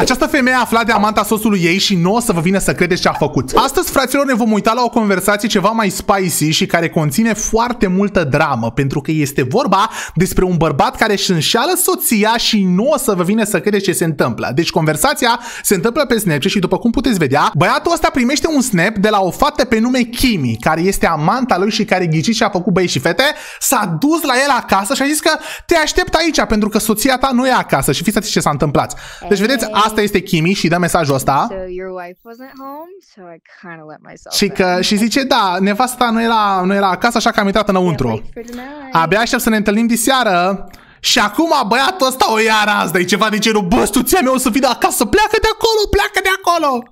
Această femeie a aflat de amanta sosului ei și nu o să vă vină să credeți ce a făcut. Astăzi, fraților, ne vom uita la o conversație ceva mai spicy și care conține foarte multă dramă, pentru că este vorba despre un bărbat care își înșeală soția și nu o să vă vină să credeți ce se întâmplă. Deci conversația se întâmplă pe Snapchat și după cum puteți vedea, băiatul ăsta primește un snap de la o fată pe nume Kimi, care este amanta lui și care ghici și a făcut băieți și fete, s-a dus la el acasă și a zis că te aștept aici pentru că soția ta nu e acasă și fiți atenți ce s-a întâmplat. Deci vedeți, asta este Kimi și dă mesajul ăsta. Și că și zice, da, nevasta nu era, nu era acasă, așa că am intrat înăuntru. Abia aștept să ne întâlnim seară Și acum băiatul ăsta o ia razna, e ceva de genul, bă, stuția mea o să vină acasă, pleacă de acolo, pleacă de acolo!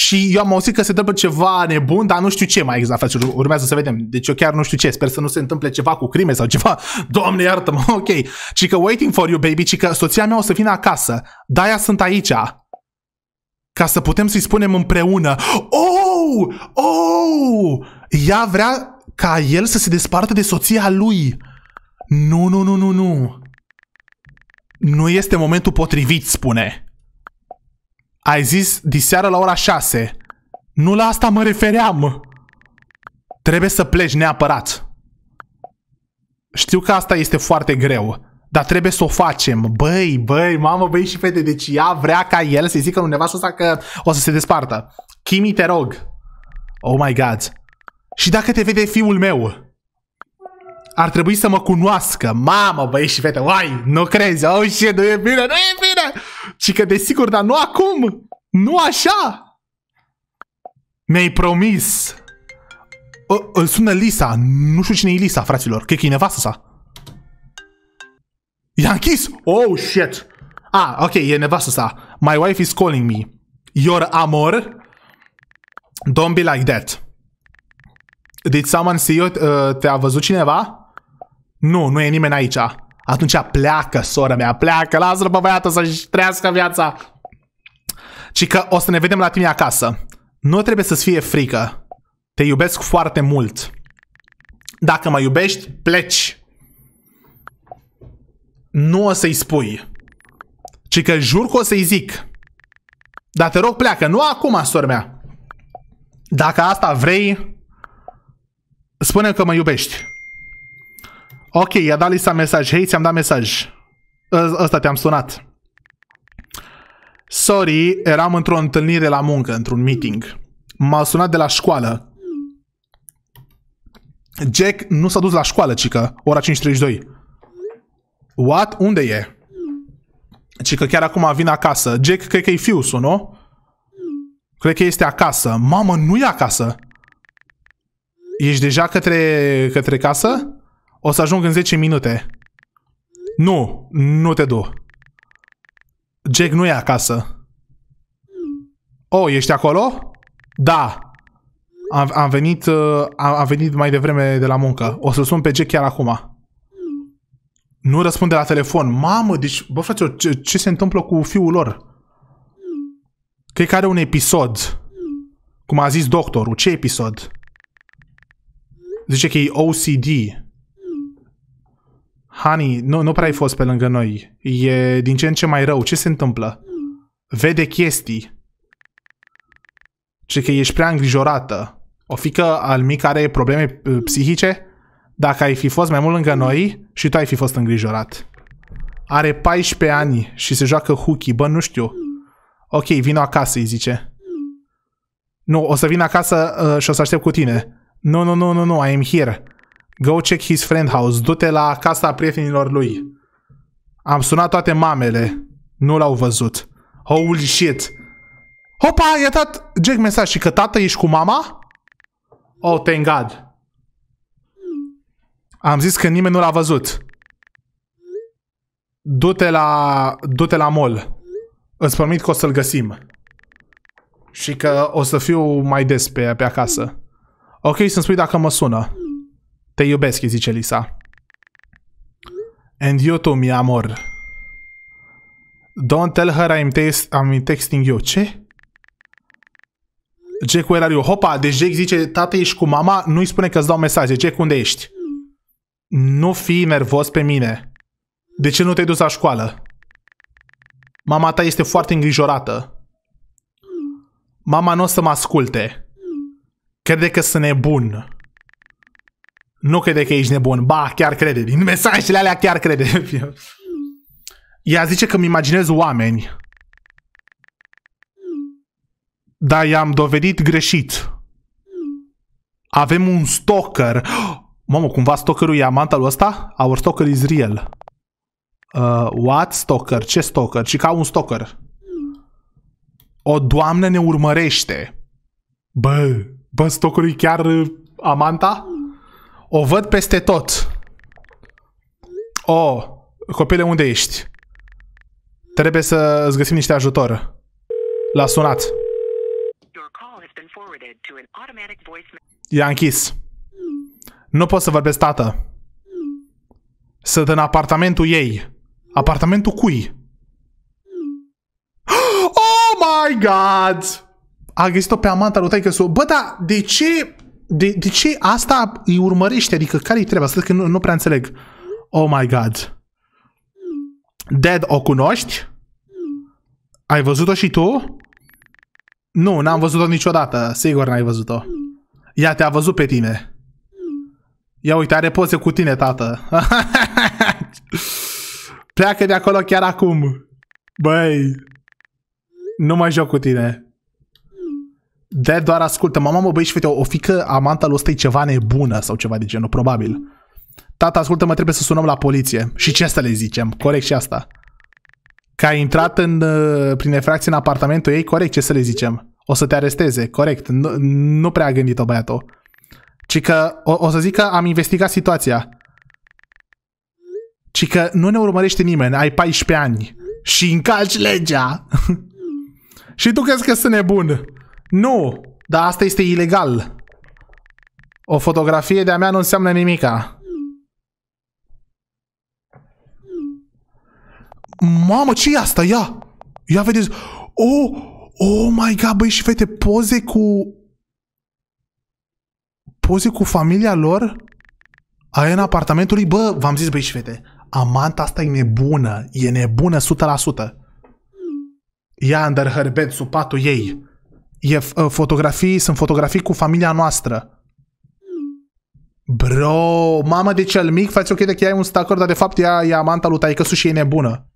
și eu am auzit că se întâmplă ceva nebun, dar nu știu ce mai exact face. Urmează să vedem. Deci eu chiar nu știu ce. Sper să nu se întâmple ceva cu crime sau ceva. Doamne iartă-mă, ok. Și că waiting for you, baby, și că soția mea o să vină acasă. Daia aia sunt aici. Ca să putem să-i spunem împreună. Oh! Oh! Ea vrea ca el să se despartă de soția lui. Nu, nu, nu, nu, nu. Nu este momentul potrivit, spune. Ai zis diseară la ora 6. Nu la asta mă refeream. Trebuie să pleci neapărat. Știu că asta este foarte greu, dar trebuie să o facem. Băi, băi, mamă, băi și fete, deci ea vrea ca el să-i zică undeva sa că o să se despartă. Kimi, te rog. Oh my god. Și dacă te vede fiul meu? Ar trebui să mă cunoască. Mamă, băi și fete, uai, nu crezi. Oh shit, nu e bine, nu e bine. Și că desigur, dar nu acum! Nu așa! Mi-ai promis! O, ă, îl sună Lisa. Nu știu cine e Lisa, fraților. Cred că e nevastă sa. I-a închis! Oh, shit! Ah, ok, e nevastă sa. My wife is calling me. Your amor? Don't be like that. Did someone see you? Ă, te-a văzut cineva? Nu, nu e nimeni aici. Atunci pleacă, sora mea, pleacă, lasă-l pe băiatul să-și trăiască viața. Ci că o să ne vedem la tine acasă. Nu trebuie să-ți fie frică. Te iubesc foarte mult. Dacă mă iubești, pleci. Nu o să-i spui. Ci că jur că o să-i zic. Dar te rog, pleacă. Nu acum, sora mea. Dacă asta vrei, spune că mă iubești. Ok, i-a dat lista mesaj. Hei, ți-am dat mesaj. Ă-, ăsta te-am sunat. Sorry, eram într-o întâlnire la muncă, într-un meeting. M-a sunat de la școală. Jack nu s-a dus la școală, cică. Ora 5.32. What? Unde e? Cică chiar acum vin acasă. Jack, cred că e fiusul, nu? Cred că este acasă. Mamă, nu e acasă. Ești deja către, către casă? O să ajung în 10 minute. Nu, nu te du. Jack nu e acasă. Oh, ești acolo? Da. Am, am, venit, uh, am, am venit mai devreme de la muncă. O să sun pe Jack chiar acum. Nu răspunde la telefon. Mamă, deci, bă, frate, ce, ce se întâmplă cu fiul lor? Cred că are un episod. Cum a zis doctorul. Ce episod? Zice că e OCD. Hani, nu, nu prea ai fost pe lângă noi. E din ce în ce mai rău. Ce se întâmplă? Vede chestii. Ce că ești prea îngrijorată. O fică al mic are probleme uh, psihice? Dacă ai fi fost mai mult lângă noi și tu ai fi fost îngrijorat. Are 14 ani și se joacă hookie. Bă, nu știu. Ok, vino acasă, îi zice. Nu, o să vin acasă uh, și o să aștept cu tine. Nu, nu, nu, nu, nu, I am here. Go check his friend house. Du-te la casa prietenilor lui. Am sunat toate mamele. Nu l-au văzut. Holy shit. Hopa, i-a dat Jack mesaj și că tată ești cu mama? Oh, thank God. Am zis că nimeni nu l-a văzut. Du-te la... Du-te la mall. Îți promit că o să-l găsim. Și că o să fiu mai des pe, pe acasă. Ok, să-mi spui dacă mă sună. Te iubesc, îi zice Lisa. And you too, mi amor. Don't tell her I'm, text I'm texting you. Ce? Jack, where are you? Hopa, deci Jack zice, tată, ești cu mama, nu-i spune că îți dau mesaje. Jack, unde ești? Nu fi nervos pe mine. De ce nu te-ai dus la școală? Mama ta este foarte îngrijorată. Mama nu o să mă asculte. Crede că sunt nebun nu crede că ești nebun. Ba, chiar crede. Din mesajele alea chiar crede. Ea zice că îmi imaginez oameni. Dar i-am dovedit greșit. Avem un stalker. Mamă, cumva stalkerul e amantalul ăsta? Our stalker is real. Uh, what stalker? Ce stalker? Și ca un stalker. O doamnă ne urmărește. Bă, bă, stalkerul e chiar uh, amanta? O văd peste tot. Oh, copile, unde ești? Trebuie să îți găsim niște ajutor. L-a sunat. I-a închis. Nu pot să vorbesc, tată. Sunt în apartamentul ei. Apartamentul cui? Oh my god! A găsit-o pe Amanta lui taică Bă, dar de ce de, de ce asta îi urmărește? Adică care-i treaba? Să că nu, nu prea înțeleg. Oh my god. Dead o cunoști? Ai văzut-o și tu? Nu, n-am văzut-o niciodată. Sigur n-ai văzut-o. Ea te-a văzut pe tine. Ia uite, are poze cu tine, tată. Pleacă de acolo chiar acum. Băi, nu mai joc cu tine de doar ascultă, mama mă băi și uite, o, o fică amanta lui ăsta e ceva nebună sau ceva de genul, probabil. Tata, ascultă, mă trebuie să sunăm la poliție. Și ce să le zicem? Corect și asta. Că ai intrat în, uh, prin efracție în apartamentul ei, corect, ce să le zicem? O să te aresteze, corect. Nu, nu prea a gândit-o băiatul. Ci că o, o să zic că am investigat situația. Ci că nu ne urmărește nimeni, ai 14 ani și încalci legea. și tu crezi că sunt nebun. Nu! Dar asta este ilegal. O fotografie de-a mea nu înseamnă nimica. Mamă, ce e asta? Ia! Ia vedeți! Oh! Oh my god, băi și fete, poze cu... Poze cu familia lor? Aia în apartamentul lui? Bă, v-am zis, băi și fete, amanta asta e nebună. E nebună 100%. Ia under her bed, patul ei. E uh, fotografii, sunt fotografii cu familia noastră. Bro, mama de cel mic face o de că ai un stalker, dar de fapt ea e amanta lui taicăsu și e nebună.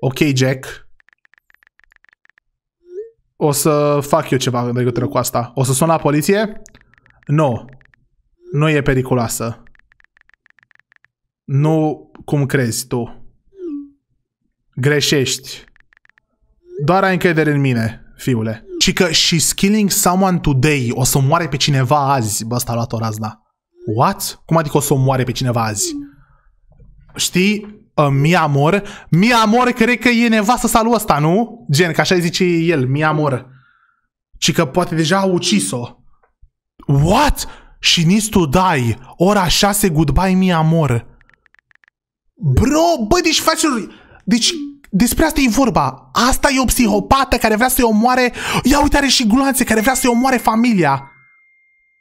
Ok, Jack. O să fac eu ceva în legătură cu asta. O să sun la poliție? Nu. No. Nu e periculoasă. Nu cum crezi tu. Greșești. Doar ai încredere în mine, fiule ci că she's killing someone today, o să moare pe cineva azi, bă, asta a luat-o razna. What? Cum adică o să moare pe cineva azi? Știi? Uh, Mia Amor. Mi Amor cred că e nevastă sa lui ăsta, nu? Gen, că așa zice el, mi Amor. Și că poate deja a ucis-o. What? She needs to die. Ora 6, goodbye, mi Amor. Bro, bă, deci faci... Deci despre asta e vorba. Asta e o psihopată care vrea să-i omoare... Ia uite, are și gloanțe, care vrea să-i omoare familia.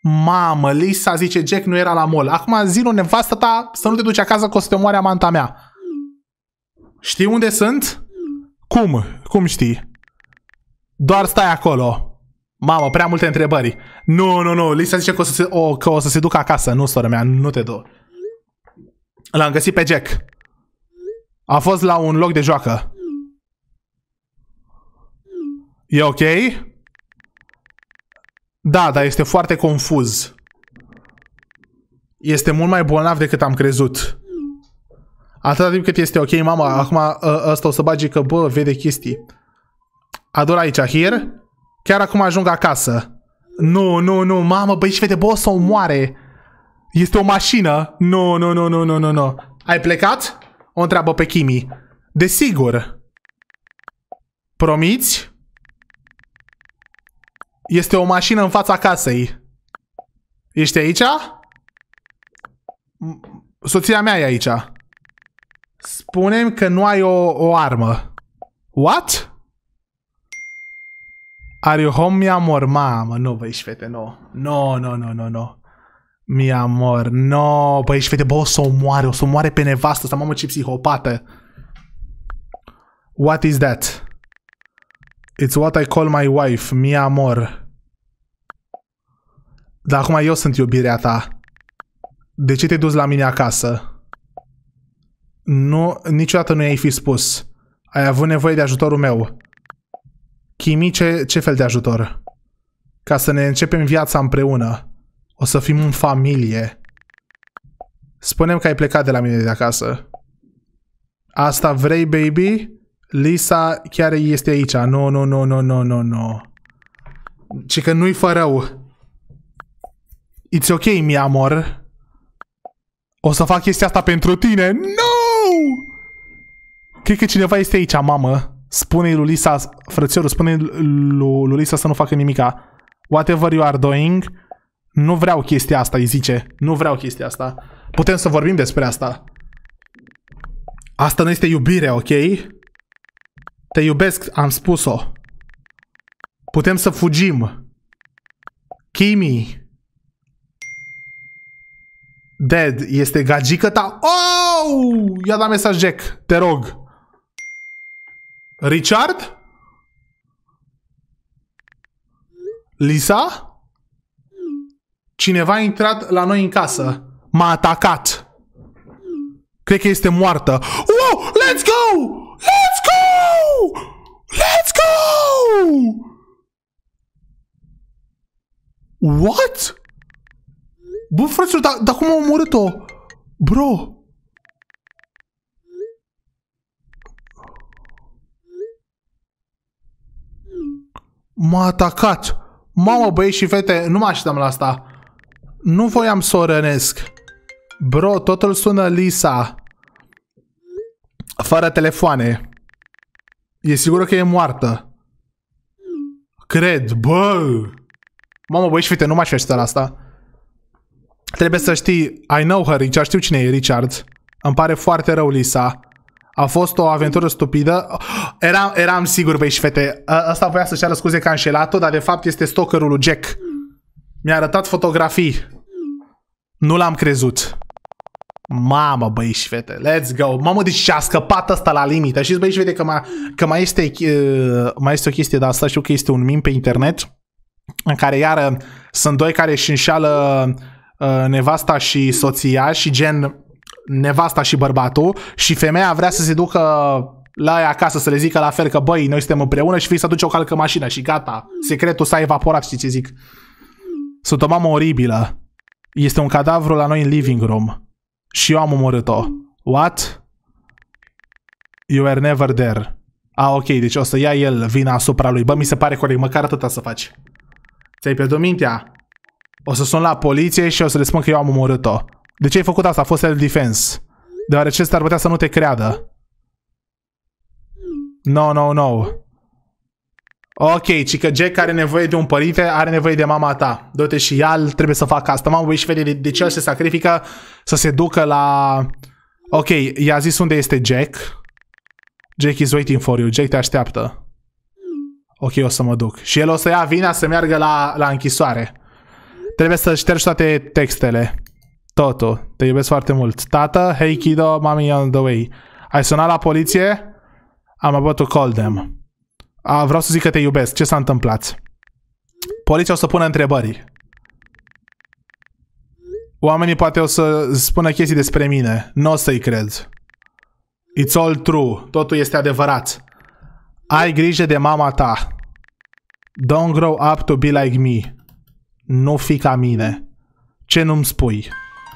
Mamă, Lisa zice, Jack nu era la mol. Acum zi-l nevastă ta să nu te duci acasă că o să te omoare amanta mea. Știi unde sunt? Cum? Cum știi? Doar stai acolo. Mamă, prea multe întrebări. Nu, nu, nu, Lisa zice că o să se, o, că o să se ducă acasă. Nu, sora mea, nu te du. L-am găsit pe Jack. A fost la un loc de joacă. E ok? Da, dar este foarte confuz. Este mult mai bolnav decât am crezut. Atâta timp cât este ok, mama, acum ă, ăsta o să bagi că, bă, vede chestii. Ador aici, Hir. Chiar acum ajung acasă. Nu, nu, nu, mamă, băi, și vede, bă, o să o moare. Este o mașină. Nu, nu, nu, nu, nu, nu, nu. Ai plecat? O întreabă pe Kimi. Desigur. Promiți? Este o mașină în fața casei. Ești aici? Soția mea e aici. Spunem că nu ai o, o armă. What? Are you home, mi-amor? Mamă, nu, băi, fete, nu. No. Nu, no, nu, no, nu, no, nu, nu. Mi amor, no, păi și vede, bă, o să o moare, o să o moare pe nevastă asta, mamă, ce psihopată. What is that? It's what I call my wife, mi amor. Dar acum eu sunt iubirea ta. De ce te duci la mine acasă? Nu, niciodată nu i-ai fi spus. Ai avut nevoie de ajutorul meu. Chimice, ce, ce fel de ajutor? Ca să ne începem viața împreună. O să fim în familie. Spunem că ai plecat de la mine de acasă. Asta vrei, baby? Lisa chiar este aici. Nu, no, nu, no, nu, no, nu, nu, nu, nu. Ci că nu-i fă rău. It's ok, mi amor. O să fac chestia asta pentru tine. No! Cred că cineva este aici, mamă. Spune-i lui Lisa, frățiorul, spune-i lui Lisa să nu facă nimica. Whatever you are doing, nu vreau chestia asta, îi zice. Nu vreau chestia asta. Putem să vorbim despre asta. Asta nu este iubire, ok? Te iubesc, am spus-o. Putem să fugim. Kimi. Dead este gagică ta. Oh! Ia da mesaj Jack, te rog. Richard? Lisa? Cineva a intrat la noi în casă. M-a atacat. Cred că este moartă. Wow! Let's go! Let's go! Let's go! What? Bă, frățul, dar da cum a omorât-o? Bro! M-a atacat! Mamă, băieți și fete, nu mă așteptam la asta. Nu voiam să o rănesc. Bro, Totul sună Lisa. Fără telefoane. E sigur că e moartă. Cred, bă! Mamă, băi, fete, nu m-aș fi la asta. Trebuie să știi, I know her, Richard, știu cine e Richard. Îmi pare foarte rău, Lisa. A fost o aventură stupidă. Eram, eram sigur, băi și fete, Asta voia să-și ceară scuze că a înșelat-o, dar de fapt este stalkerul lui Jack. Mi-a arătat fotografii. Nu l-am crezut. Mamă, băi și fete, let's go. Mamă, deci și-a scăpat asta la limită. Știți, băi și fete, că mai, că mai, este, uh, mai este o chestie de asta. Știu că este un mim pe internet în care, iară, sunt doi care își înșeală uh, nevasta și soția și gen nevasta și bărbatul și femeia vrea să se ducă la ea acasă să le zică la fel că băi, noi suntem împreună și fii să duci o calcă mașină și gata, secretul s-a evaporat, știi ce zic. Sunt o mamă oribilă. Este un cadavru la noi în living room. Și eu am omorât-o. What? You are never there. A, ah, ok, deci o să ia el vina asupra lui. Bă, mi se pare corect, măcar atâta să faci. Ți-ai pierdut mintea? O să sun la poliție și o să le spun că eu am omorât-o. De ce ai făcut asta? A fost el defense Deoarece s-ar putea să nu te creadă. No, no, no. Ok, ci că Jack are nevoie de un părinte, are nevoie de mama ta. Du-te și el trebuie să facă asta. Mamă, și vede de, de ce se sacrifică să se ducă la... Ok, i-a zis unde este Jack. Jack is waiting for you. Jack te așteaptă. Ok, o să mă duc. Și el o să ia vina să meargă la, la închisoare. Trebuie să ștergi toate textele. Totul. Te iubesc foarte mult. Tată, hey kiddo, mommy on the way. Ai sunat la poliție? Am about to call them. A, vreau să zic că te iubesc. Ce s-a întâmplat? Poliția o să pună întrebări. Oamenii poate o să spună chestii despre mine. Nu o să-i cred. It's all true. Totul este adevărat. Ai grijă de mama ta. Don't grow up to be like me. Nu fi ca mine. Ce nu-mi spui?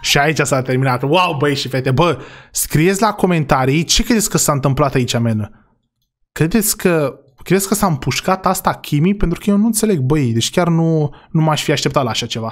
Și aici s-a terminat. Wow, băi și fete, bă, scrieți la comentarii ce credeți că s-a întâmplat aici, men. Credeți că Crezi că s-a împușcat asta Kimi? Pentru că eu nu înțeleg, băi, deci chiar nu, nu m-aș fi așteptat la așa ceva.